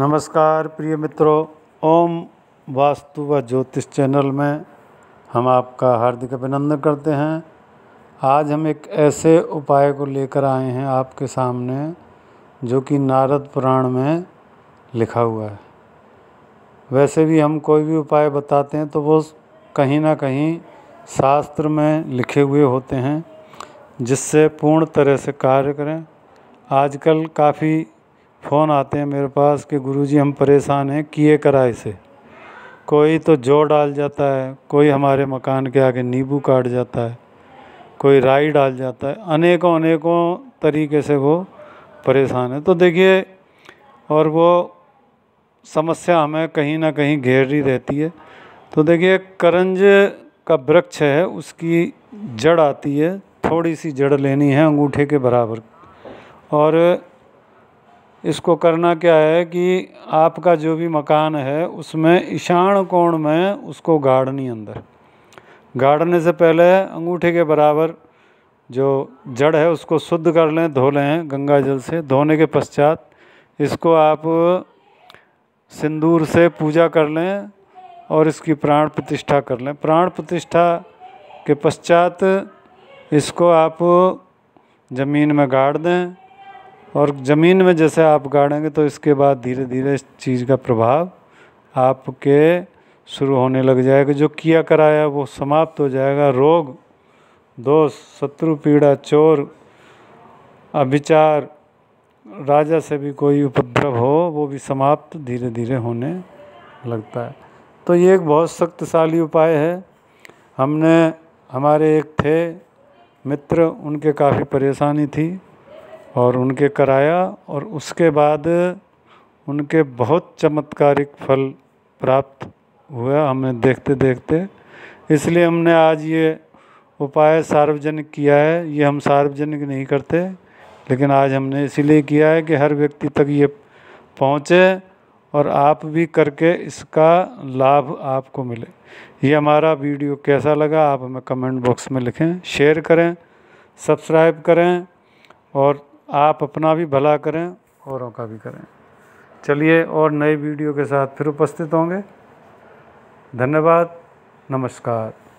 नमस्कार प्रिय मित्रों ओम वास्तु व ज्योतिष चैनल में हम आपका हार्दिक अभिनंदन करते हैं आज हम एक ऐसे उपाय को लेकर आए हैं आपके सामने जो कि नारद पुराण में लिखा हुआ है वैसे भी हम कोई भी उपाय बताते हैं तो वो कहीं ना कहीं शास्त्र में लिखे हुए होते हैं जिससे पूर्ण तरह से कार्य करें आजकल काफ़ी फ़ोन आते हैं मेरे पास कि गुरुजी हम परेशान हैं किए कराए से कोई तो जौ डाल जाता है कोई हमारे मकान के आगे नींबू काट जाता है कोई राई डाल जाता है अनेकों अनेकों तरीके से वो परेशान है तो देखिए और वो समस्या हमें कहीं ना कहीं घेर रही रहती है तो देखिए करंज का वृक्ष है उसकी जड़ आती है थोड़ी सी जड़ लेनी है अंगूठे के बराबर और इसको करना क्या है कि आपका जो भी मकान है उसमें ईशान कोण में उसको गाड़नी अंदर गाड़ने से पहले अंगूठे के बराबर जो जड़ है उसको शुद्ध कर लें धो लें गंगा जल से धोने के पश्चात इसको आप सिंदूर से पूजा कर लें और इसकी प्राण प्रतिष्ठा कर लें प्राण प्रतिष्ठा के पश्चात इसको आप ज़मीन में गाड़ दें और ज़मीन में जैसे आप गाड़ेंगे तो इसके बाद धीरे धीरे इस चीज़ का प्रभाव आपके शुरू होने लग जाएगा जो किया कराया वो समाप्त हो जाएगा रोग दोष शत्रु पीड़ा चोर अभिचार राजा से भी कोई उपद्रव हो वो भी समाप्त धीरे धीरे होने लगता है तो ये एक बहुत शक्तिशाली उपाय है हमने हमारे एक थे मित्र उनके काफ़ी परेशानी थी और उनके कराया और उसके बाद उनके बहुत चमत्कारिक फल प्राप्त हुआ हमें देखते देखते इसलिए हमने आज ये उपाय सार्वजनिक किया है ये हम सार्वजनिक नहीं करते लेकिन आज हमने इसीलिए किया है कि हर व्यक्ति तक ये पहुँचे और आप भी करके इसका लाभ आपको मिले ये हमारा वीडियो कैसा लगा आप हमें कमेंट बॉक्स में लिखें शेयर करें सब्सक्राइब करें और आप अपना भी भला करें औरों का भी करें चलिए और नए वीडियो के साथ फिर उपस्थित होंगे धन्यवाद नमस्कार